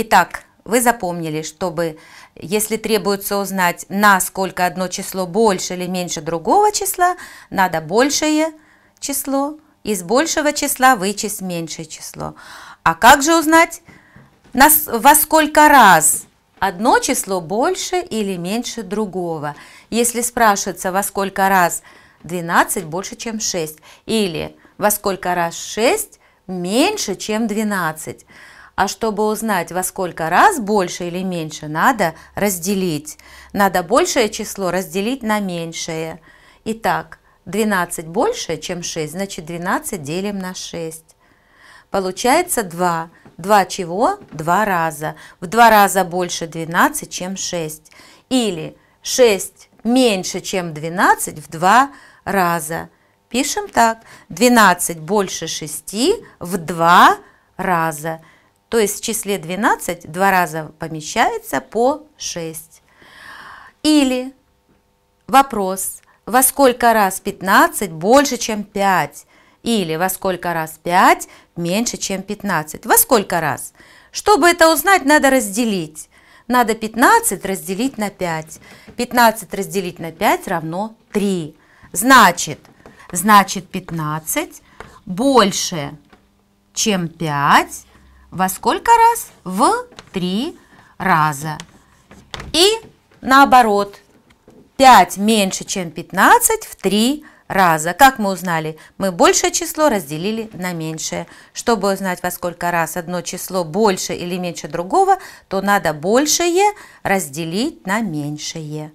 Итак, вы запомнили, чтобы, если требуется узнать, насколько одно число больше или меньше другого числа, надо большее число, из большего числа вычесть меньшее число. А как же узнать, во сколько раз одно число больше или меньше другого? Если спрашивается, во сколько раз 12 больше, чем 6, или во сколько раз 6 меньше, чем 12, а чтобы узнать, во сколько раз больше или меньше, надо разделить. Надо большее число разделить на меньшее. Итак, 12 больше, чем 6, значит 12 делим на 6. Получается 2. 2 чего? 2 раза. В 2 раза больше 12, чем 6. Или 6 меньше, чем 12 в 2 раза. Пишем так. 12 больше 6 в 2 раза. То есть в числе 12 два раза помещается по 6. Или вопрос, во сколько раз 15 больше, чем 5? Или во сколько раз 5 меньше, чем 15? Во сколько раз? Чтобы это узнать, надо разделить. Надо 15 разделить на 5. 15 разделить на 5 равно 3. Значит, значит 15 больше, чем 5 во сколько раз? В три раза. И наоборот, 5 меньше, чем 15 в три раза. Как мы узнали? Мы большее число разделили на меньшее. Чтобы узнать, во сколько раз одно число больше или меньше другого, то надо большее разделить на меньшее.